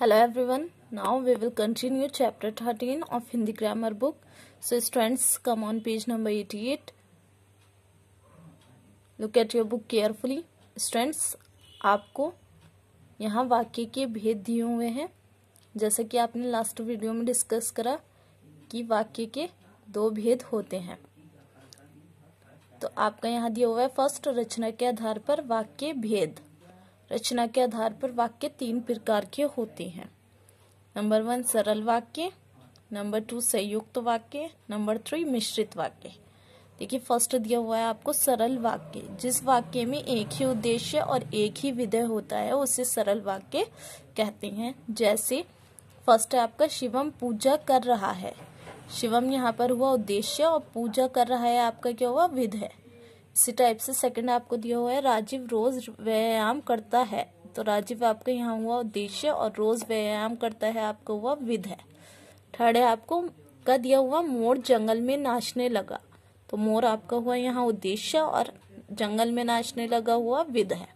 hello everyone now we will continue chapter thirteen of Hindi grammar book so students come on page number eighty eight look at your book carefully students आपको यहाँ वाक्य के भेद दिए हुए हैं जैसे कि आपने लास्ट वीडियो में डिस्कस करा कि वाक्य के दो भेद होते हैं तो आपका यहाँ दिया हुआ है फर्स्ट रचना के आधार पर वाक्य भेद रचना के आधार पर वाक्य तीन प्रकार के होते हैं नंबर वन सरल वाक्य नंबर टू संयुक्त वाक्य नंबर थ्री मिश्रित वाक्य देखिए फर्स्ट दिया हुआ है आपको सरल वाक्य जिस वाक्य में एक ही उद्देश्य और एक ही विधेय होता है उसे सरल वाक्य कहते हैं जैसे फर्स्ट है आपका शिवम पूजा कर रहा है शिवम यहाँ पर हुआ उद्देश्य और पूजा कर रहा है आपका क्या हुआ विधेय इसी टाइप से सेकंड आपको दिया हुआ है राजीव रोज व्यायाम करता है तो राजीव आपका यहाँ हुआ उद्देश्य और रोज व्यायाम करता है आपको हुआ विध है थर्ड है आपको का दिया हुआ मोर जंगल में नाचने लगा तो मोर आपका हुआ यहाँ उद्देश्य और जंगल में नाचने लगा हुआ विद है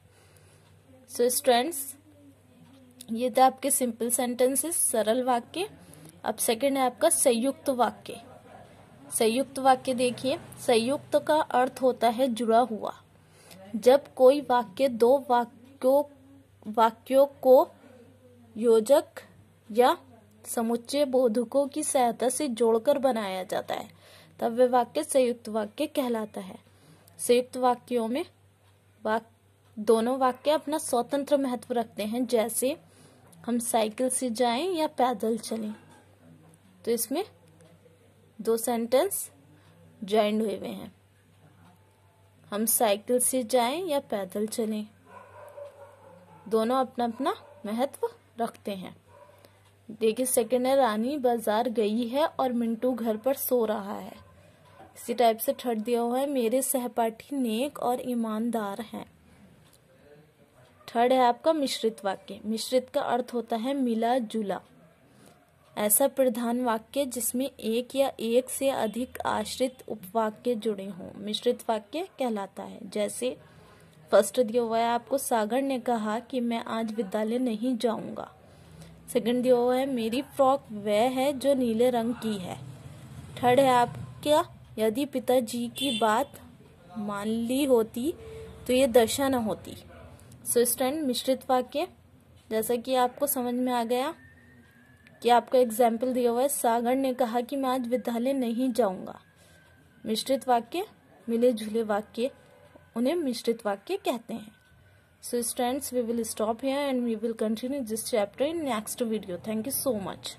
सो so, स्टूडेंट्स ये थे आपके सिंपल सेंटेंसेस सरल वाक्य अब सेकंड है आपका संयुक्त वाक्य संयुक्त वाक्य देखिए संयुक्त का अर्थ होता है जुड़ा हुआ जब कोई वाक्य दो वाक्यों वाक्यों को योजक या समुच्चय बोधकों की सहायता से जोड़कर बनाया जाता है तब वे वाक्य संयुक्त वाक्य कहलाता है संयुक्त वाक्यों में वाक दोनों वाक्य अपना स्वतंत्र महत्व रखते हैं जैसे हम साइकिल से जाएं या पैदल चलें तो इसमें दो सेंटेंस ज्वाइंड हुए हुए हैं हम साइकिल से जाएं या पैदल चलें दोनों अपना अपना महत्व रखते हैं देखिए सेकेंड है रानी बाजार गई है और मिंटू घर पर सो रहा है इसी टाइप से ठट दिया हुआ है मेरे सहपाठी नेक और ईमानदार हैं थर्ड है आपका मिश्रित वाक्य मिश्रित का अर्थ होता है मिला जुला ऐसा प्रधान वाक्य जिसमें एक या एक से अधिक आश्रित उपवाक्य जुड़े हों मिश्रित वाक्य कहलाता है जैसे फर्स्ट दिया हुआ है आपको सागर ने कहा कि मैं आज विद्यालय नहीं जाऊंगा सेकंड दिया हुआ है मेरी फ्रॉक वह है जो नीले रंग की है थर्ड है आपका यदि पिताजी की बात मान ली होती तो ये दशा न होती सो स्टैंड मिश्रित वाक्य जैसा कि आपको समझ में आ गया कि आपका एग्जाम्पल दिया हुआ है सागर ने कहा कि मैं आज विद्यालय नहीं जाऊंगा मिश्रित वाक्य मिले जुले वाक्य उन्हें मिश्रित वाक्य कहते हैं so stand we will stop here and we will continue this chapter in next video thank you so much